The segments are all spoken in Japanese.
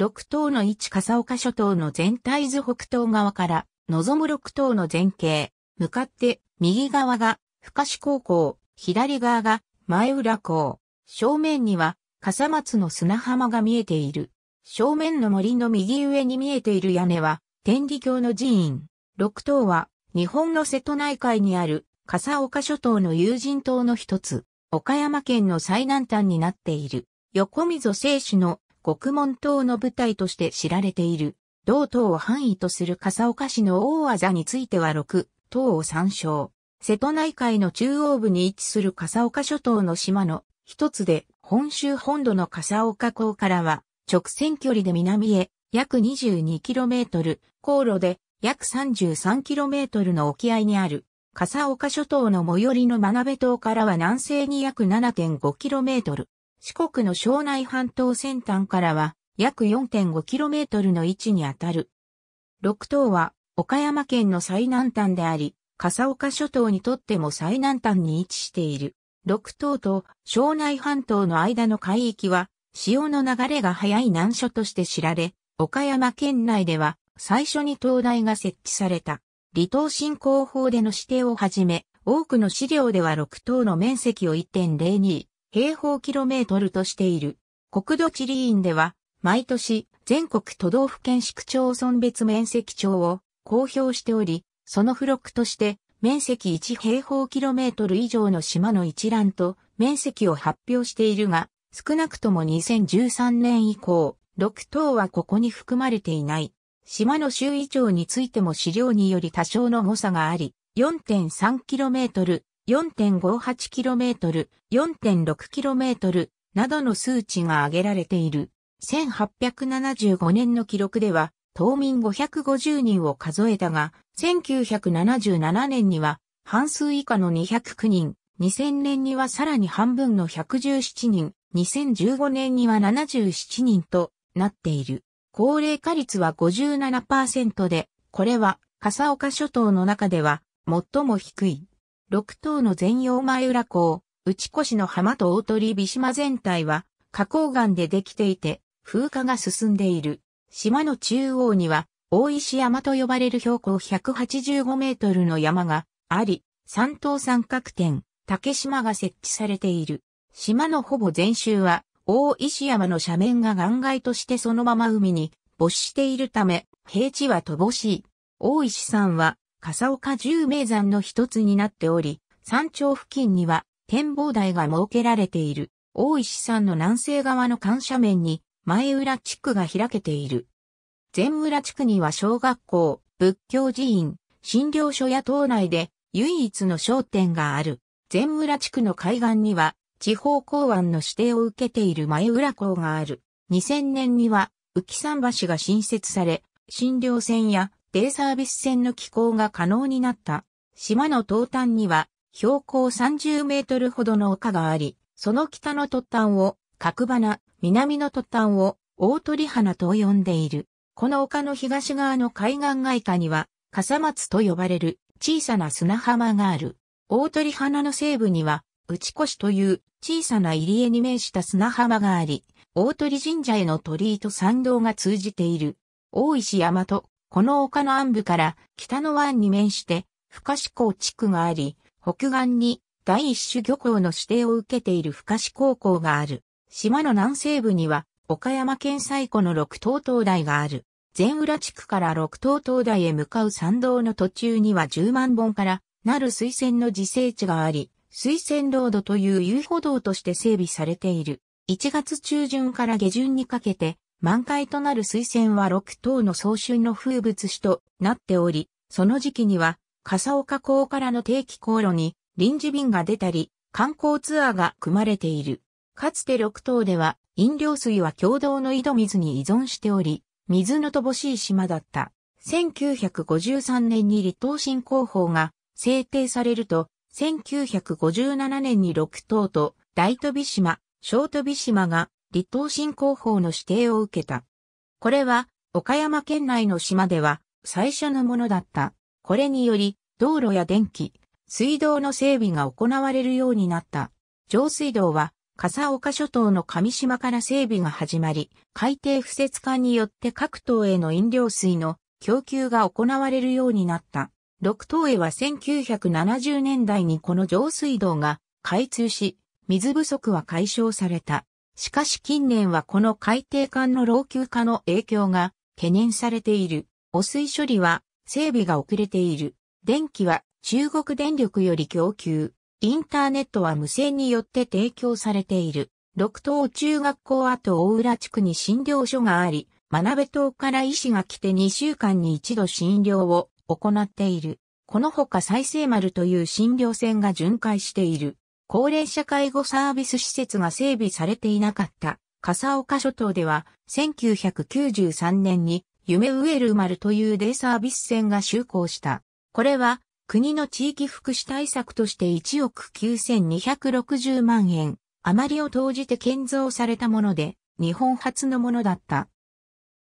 6島の位置笠岡諸島の全体図北東側から、望む6島の全景、向かって、右側が、深志高校、左側が、前浦港、正面には、笠松の砂浜が見えている。正面の森の右上に見えている屋根は、天理教の寺院。6島は、日本の瀬戸内海にある、笠岡諸島の有人島の一つ、岡山県の最南端になっている。横溝正史の国門島の舞台として知られている、同島を範囲とする笠岡市の大技については6、島を参照。瀬戸内海の中央部に位置する笠岡諸島の島の一つで、本州本土の笠岡港からは、直線距離で南へ約 22km、航路で約 33km の沖合にある、笠岡諸島の最寄りの真鍋島からは南西に約 7.5km、四国の庄内半島先端からは約 4.5km の位置にあたる。六島は岡山県の最南端であり、笠岡諸島にとっても最南端に位置している。六島と庄内半島の間の海域は潮の流れが速い難所として知られ、岡山県内では最初に灯台が設置された。離島振興法での指定をはじめ、多くの資料では六島の面積を1.02平方キロメートルとしている。国土地理院では、毎年、全国都道府県市区町村別面積帳を公表しており、その付録として、面積1平方キロメートル以上の島の一覧と面積を発表しているが、少なくとも2013年以降、6等はここに含まれていない。島の周囲長についても資料により多少の誤差があり、4.3km 4.58km、4.6km などの数値が挙げられている。1875年の記録では、島民550人を数えたが、1977年には半数以下の209人、2000年にはさらに半分の117人、2015年には77人となっている。高齢化率は57%で、これは、笠岡諸島の中では最も低い。六島の全容前浦港、内越の浜と大鳥美島全体は、花崗岩でできていて、風化が進んでいる。島の中央には、大石山と呼ばれる標高185メートルの山があり、三島三角点、竹島が設置されている。島のほぼ全周は、大石山の斜面が岩外としてそのまま海に没しているため、平地は乏しい。大石山は、笠岡十名山の一つになっており、山頂付近には展望台が設けられている。大石山の南西側の緩斜面に前浦地区が開けている。前浦地区には小学校、仏教寺院、診療所や島内で唯一の商店がある。前浦地区の海岸には地方港湾の指定を受けている前浦港がある。2000年には浮山橋が新設され、診療船やデイサービス船の寄港が可能になった。島の東端には標高30メートルほどの丘があり、その北の突端を角花、南の突端を大鳥花と呼んでいる。この丘の東側の海岸外下には、笠松と呼ばれる小さな砂浜がある。大鳥花の西部には、内越という小さな入り江に面した砂浜があり、大鳥神社への鳥居と参道が通じている。大石山とこの丘の暗部から北の湾に面して深志港地区があり、北岸に第一種漁港の指定を受けている深志高校がある。島の南西部には岡山県最古の六島灯台がある。全浦地区から六島灯台へ向かう参道の途中には十万本からなる水仙の自生地があり、水仙ロードという遊歩道として整備されている。1月中旬から下旬にかけて、満開となる水仙は六島の早春の風物詩となっており、その時期には、笠岡港からの定期航路に臨時便が出たり、観光ツアーが組まれている。かつて六島では、飲料水は共同の井戸水に依存しており、水の乏しい島だった。1953年に離島振興法が制定されると、1957年に六島と大飛島、小飛島が立島新興法の指定を受けた。これは、岡山県内の島では、最初のものだった。これにより、道路や電気、水道の整備が行われるようになった。上水道は、笠岡諸島の上島から整備が始まり、海底敷設管によって各島への飲料水の供給が行われるようになった。六島へは1970年代にこの上水道が開通し、水不足は解消された。しかし近年はこの海底管の老朽化の影響が懸念されている。汚水処理は整備が遅れている。電気は中国電力より供給。インターネットは無線によって提供されている。六島中学校跡大浦地区に診療所があり、学鍋島から医師が来て2週間に一度診療を行っている。このほか再生丸という診療船が巡回している。高齢者介護サービス施設が整備されていなかった笠岡諸島では1993年に夢ウエル丸というデイサービス船が就航した。これは国の地域福祉対策として1億9260万円余りを投じて建造されたもので日本初のものだった。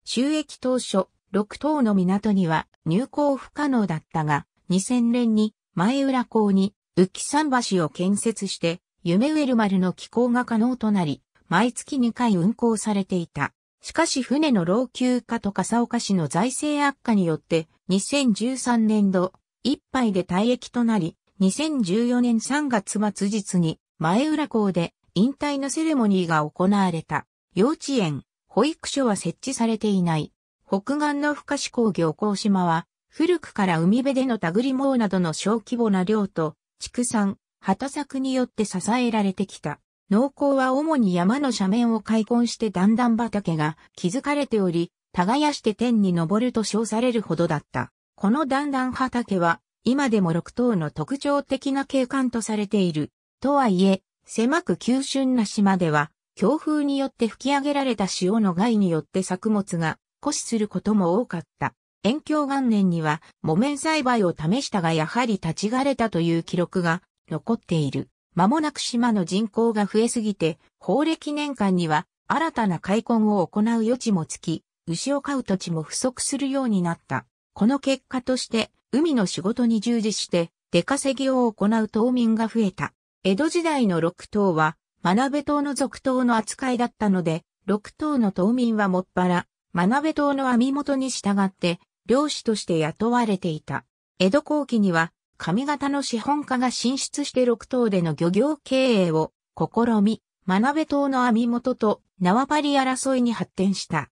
収益当初6島の港には入港不可能だったが2000年に前浦港に浮き桟橋を建設して、夢ウェル丸の寄港が可能となり、毎月2回運航されていた。しかし船の老朽化と笠岡市の財政悪化によって、2013年度一杯で退役となり、2014年3月末日に前浦港で引退のセレモニーが行われた。幼稚園、保育所は設置されていない。北岸の深志工業港島は、古くから海辺でのたぐり網などの小規模な量と畜産、畑作によって支えられてきた。農耕は主に山の斜面を開墾して段々畑が築かれており、耕して天に昇ると称されるほどだった。この段々畑は、今でも六島の特徴的な景観とされている。とはいえ、狭く急峻な島では、強風によって吹き上げられた潮の害によって作物が枯死することも多かった。延享元年には木綿栽培を試したがやはり立ち枯れたという記録が残っている。間もなく島の人口が増えすぎて、法暦年間には新たな開墾を行う余地もつき、牛を飼う土地も不足するようになった。この結果として、海の仕事に従事して、出稼ぎを行う島民が増えた。江戸時代の六島は、学部島の続島の扱いだったので、六島の島民はもっぱら、学部島の網元に従って、漁師として雇われていた。江戸後期には、上方の資本家が進出して6島での漁業経営を試み、真鍋島の網元と縄張り争いに発展した。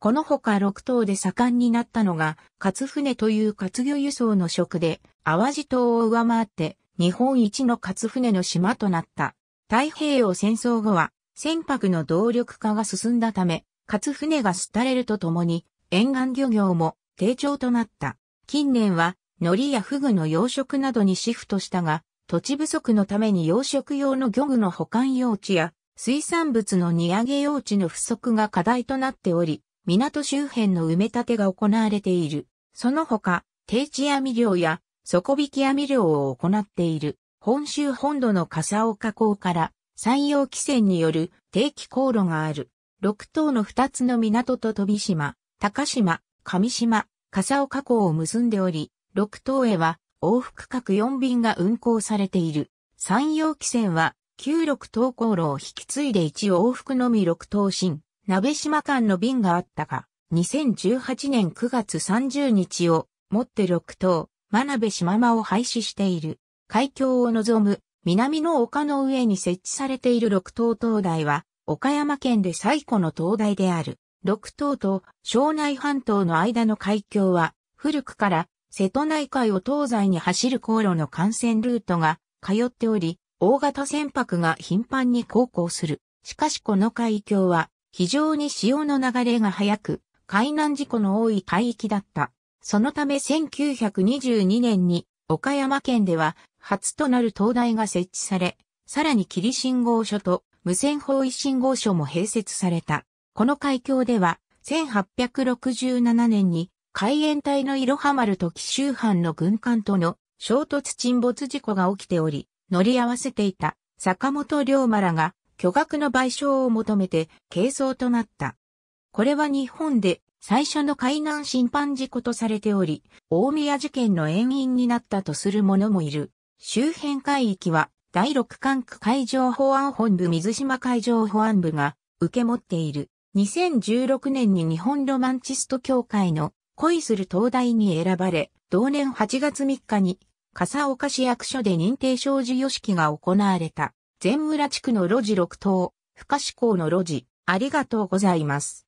このほか6島で盛んになったのが、勝船という活魚輸送の職で、淡路島を上回って、日本一の勝船の島となった。太平洋戦争後は、船舶の動力化が進んだため、勝船が廃れるとともに、沿岸漁業も低調となった。近年は、海苔やフグの養殖などにシフトしたが、土地不足のために養殖用の漁具の保管用地や、水産物の荷揚げ用地の不足が課題となっており、港周辺の埋め立てが行われている。その他、定置網漁や底引き網漁を行っている。本州本土の笠岡港から山陽汽船による定期航路がある。六島の二つの港と飛島、高島、上島、笠岡港を結んでおり、6等へは往復各4便が運行されている。山陽汽船は、旧六等航路を引き継いで1往復のみ6等新、鍋島間の便があったが、2018年9月30日をもって6等、真鍋島間を廃止している。海峡を望む南の丘の上に設置されている6等灯台は、岡山県で最古の灯台である。六島と庄内半島の間の海峡は、古くから瀬戸内海を東西に走る航路の幹線ルートが通っており、大型船舶が頻繁に航行する。しかしこの海峡は非常に潮の流れが速く、海難事故の多い海域だった。そのため1922年に岡山県では初となる灯台が設置され、さらに霧信号所と無線方位信号所も併設された。この海峡では、1867年に海援隊のロハマ丸と紀州藩の軍艦との衝突沈没事故が起きており、乗り合わせていた坂本龍馬らが巨額の賠償を求めて軽装となった。これは日本で最初の海難侵犯事故とされており、大宮事件の延因になったとする者もいる。周辺海域は第六管区海上保安本部水島海上保安部が受け持っている。2016年に日本ロマンチスト協会の恋する灯台に選ばれ、同年8月3日に笠岡市役所で認定賞授与式が行われた、全村地区の路地6棟、深志港の路地、ありがとうございます。